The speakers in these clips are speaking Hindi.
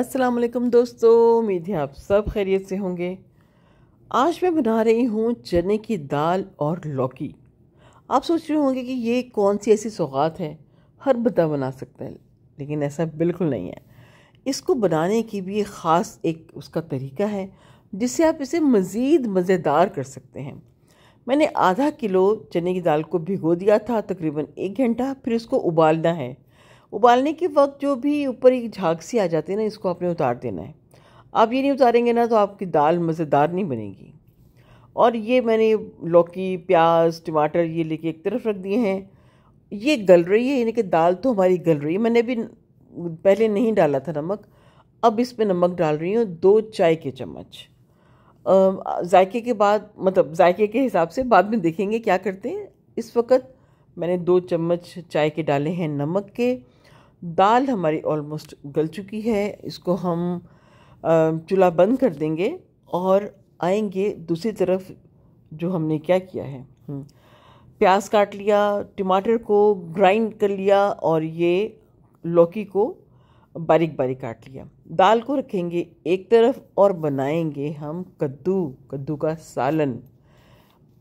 अस्सलाम वालेकुम दोस्तों उम्मीद है आप सब खैरियत से होंगे आज मैं बना रही हूँ चने की दाल और लौकी आप सोच रहे होंगे कि ये कौन सी ऐसी सौगात है हर बंदा बना सकता है लेकिन ऐसा बिल्कुल नहीं है इसको बनाने की भी ख़ास एक उसका तरीका है जिससे आप इसे मज़ीद मज़ेदार कर सकते हैं मैंने आधा किलो चने की दाल को भिगो दिया था तकरीबन एक घंटा फिर इसको उबालना है उबालने के वक्त जो भी ऊपर एक झाग सी आ जाती है ना इसको आपने उतार देना है आप ये नहीं उतारेंगे ना तो आपकी दाल मज़ेदार नहीं बनेगी और ये मैंने लौकी प्याज टमाटर ये लेके एक तरफ रख दिए हैं ये गल रही है यानी कि दाल तो हमारी गल रही है मैंने भी पहले नहीं डाला था नमक अब इसमें नमक डाल रही हूँ दो चाय के चम्मच जायके के बाद मतलब जायके के हिसाब से बाद में देखेंगे क्या करते हैं इस वक्त मैंने दो चम्मच चाय के डाले हैं नमक के दाल हमारी ऑलमोस्ट गल चुकी है इसको हम चूल्हा बंद कर देंगे और आएंगे दूसरी तरफ जो हमने क्या किया है हम्म, प्याज काट लिया टमाटर को ग्राइंड कर लिया और ये लौकी को बारीक बारीक काट लिया दाल को रखेंगे एक तरफ और बनाएंगे हम कद्दू कद्दू का सालन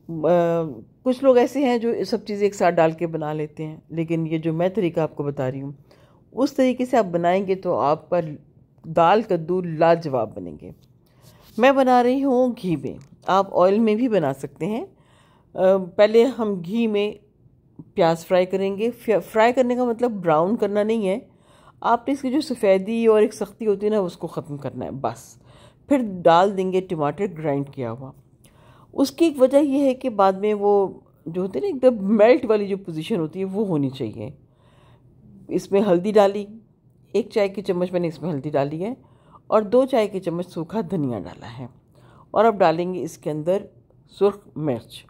कुछ लोग ऐसे हैं जो सब चीज़ें एक साथ डाल के बना लेते हैं लेकिन ये जो मैं तरीका आपको बता रही हूँ उस तरीके से आप बनाएंगे तो आपका दाल कद्दू लाजवाब बनेंगे मैं बना रही हूँ घी में आप ऑयल में भी बना सकते हैं पहले हम घी में प्याज फ्राई करेंगे फ्राई करने का मतलब ब्राउन करना नहीं है आपने इसकी जो सफ़ेदी और एक सख्ती होती है ना उसको ख़त्म करना है बस फिर डाल देंगे टमाटर ग्राइंड किया हुआ उसकी एक वजह यह है कि बाद में वो जो होते हैं ना एकदम मेल्ट वाली जो पोजीशन होती है वो होनी चाहिए इसमें हल्दी डाली एक चाय की चम्मच मैंने इसमें हल्दी डाली है और दो चाय की चम्मच सूखा धनिया डाला है और अब डालेंगे इसके अंदर सुर्ख मिर्च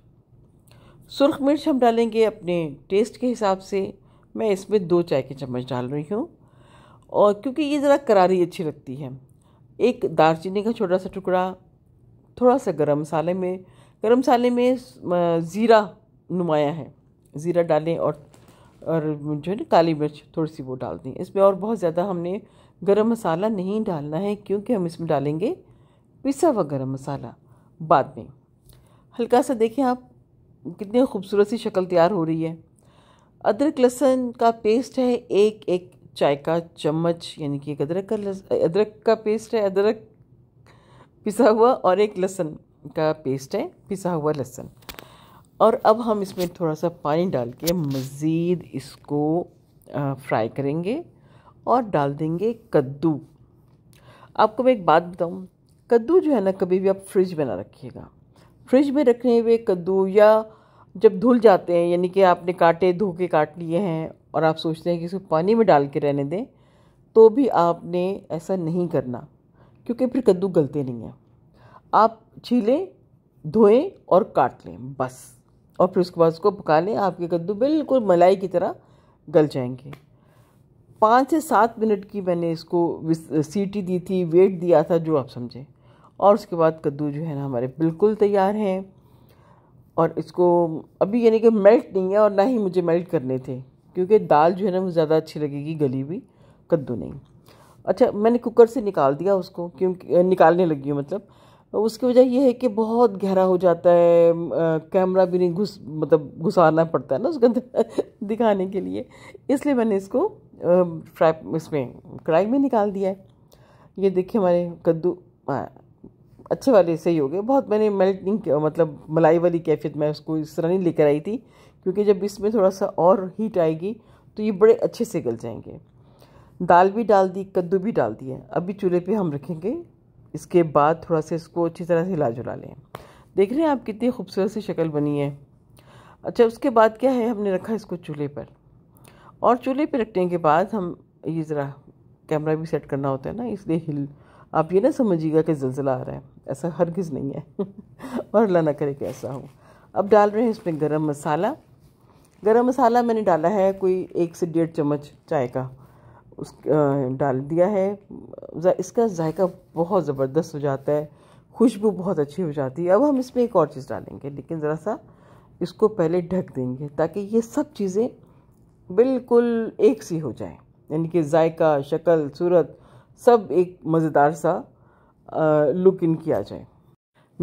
सुर्ख मिर्च हम डालेंगे अपने टेस्ट के हिसाब से मैं इसमें दो चाय की चम्मच डाल रही हूँ और क्योंकि ये ज़रा करारी अच्छी लगती है एक दालचीनी का छोटा सा टुकड़ा थोड़ा सा गरम मसाले में गरम मसाले में ज़ीरा नुमाया है ज़ीरा डालें और और जो है ना काली मिर्च थोड़ी सी वो डाल दें इसमें और बहुत ज़्यादा हमने गरम मसाला नहीं डालना है क्योंकि हम इसमें डालेंगे पिसा हुआ गरम मसाला बाद में हल्का सा देखें आप कितनी खूबसूरत सी शक्ल तैयार हो रही है अदरक लहसुन का पेस्ट है एक एक चाय का चम्मच यानी कि एक अदरक का अदरक का पेस्ट है अदरक पिसा हुआ और एक लहसुन का पेस्ट है पिसा हुआ लहसुन और अब हम इसमें थोड़ा सा पानी डाल के मज़ीद इसको फ्राई करेंगे और डाल देंगे कद्दू आपको मैं एक बात बताऊं कद्दू जो है ना कभी भी आप फ्रिज में ना रखिएगा फ्रिज में रखे हुए कद्दू या जब धुल जाते हैं यानी कि आपने काटे धो के काट लिए हैं और आप सोचते हैं कि इसको पानी में डाल के रहने दें तो भी आपने ऐसा नहीं करना क्योंकि फिर कद्दू गलते नहीं हैं आप छीलें धोएं और काट लें बस और फिर उसके बाद उसको पका लें आपके कद्दू बिल्कुल मलाई की तरह गल जाएंगे पाँच से सात मिनट की मैंने इसको सीटी दी थी वेट दिया था जो आप समझें और उसके बाद कद्दू जो है ना हमारे बिल्कुल तैयार हैं और इसको अभी यानी कि मेल्ट नहीं है और ना ही मुझे मेल्ट करने थे क्योंकि दाल जो है ना मुझे ज़्यादा अच्छी लगेगी गली हुई कद्दू नहीं अच्छा मैंने कुकर से निकाल दिया उसको क्योंकि निकालने लगी हूँ मतलब उसकी वजह यह है कि बहुत गहरा हो जाता है कैमरा भी नहीं घुस मतलब घुसारना पड़ता है ना उसके अंदर दिखाने के लिए इसलिए मैंने इसको फ्राई इसमें कढ़ाई में निकाल दिया है ये देखिए हमारे कद्दू अच्छे वाले सही हो गए बहुत मैंने मेल्ट नहीं मतलब मलाई वाली कैफियत मैं उसको इस तरह नहीं लेकर आई थी क्योंकि जब इसमें थोड़ा सा और हीट आएगी तो ये बड़े अच्छे से गल जाएंगे दाल भी डाल दी कद्दू भी डाल दिए अभी चूल्हे पे हम रखेंगे इसके बाद थोड़ा सा इसको अच्छी तरह से हिला जुला लें देख रहे हैं आप कितनी खूबसूरत सी शक्ल बनी है अच्छा उसके बाद क्या है हमने रखा इसको चूल्हे पर और चूल्हे पर रखने के बाद हम ये ज़रा कैमरा भी सेट करना होता है ना इसलिए हिल आप ये ना समझिएगा कि जलजिला आ रहा है ऐसा हरगिज़ नहीं है और अल्लाह ना करे कि ऐसा हो अब डाल रहे हैं इसमें गरम मसाला गरम मसाला मैंने डाला है कोई एक से डेढ़ चम्मच चाय का उस डाल दिया है इसका जायका बहुत ज़बरदस्त हो जाता है खुशबू बहुत अच्छी हो जाती है अब हम इसमें एक और चीज़ डालेंगे लेकिन ज़रा सा इसको पहले ढक देंगे ताकि ये सब चीज़ें बिल्कुल एक सी हो जाए यानी कि जायका शक्ल सूरत सब एक मज़ेदार सा लुक इन किया जाए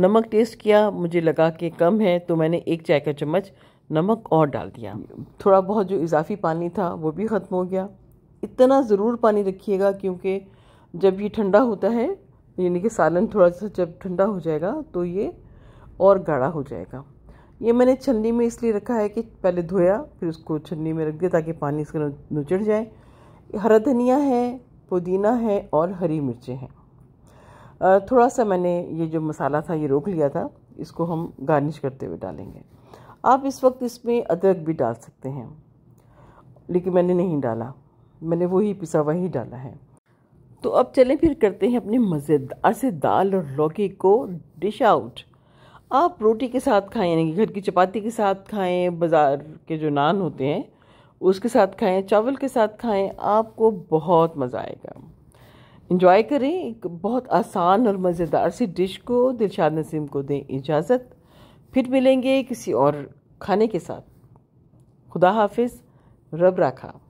नमक टेस्ट किया मुझे लगा कि कम है तो मैंने एक चाय का चम्मच नमक और डाल दिया थोड़ा बहुत जो इजाफी पानी था वो भी ख़त्म हो गया इतना ज़रूर पानी रखिएगा क्योंकि जब ये ठंडा होता है यानी कि सालन थोड़ा सा जब ठंडा हो जाएगा तो ये और गाढ़ा हो जाएगा ये मैंने छन्नी में इसलिए रखा है कि पहले धोया फिर उसको छन्नी में रख दिया ताकि पानी इसका नुचड़ जाए हरा धनिया है पुदीना है और हरी मिर्चें हैं थोड़ा सा मैंने ये जो मसाला था ये रोक लिया था इसको हम गार्निश करते हुए डालेंगे आप इस वक्त इसमें अदरक भी डाल सकते हैं लेकिन मैंने नहीं डाला मैंने वही पिसा वही डाला है तो अब चलें फिर करते हैं अपने मज़ेदार से दाल और लौकी को डिश आउट आप रोटी के साथ खाएं यानी कि घर की चपाती के साथ खाएं बाज़ार के जो नान होते हैं उसके साथ खाएं चावल के साथ खाएं आपको बहुत मज़ा आएगा इंजॉय करें एक बहुत आसान और मज़ेदार सी डिश को दिलशाद नसीम को दें इजाज़त फिर मिलेंगे किसी और खाने के साथ खुदा हाफिज़ रब रखा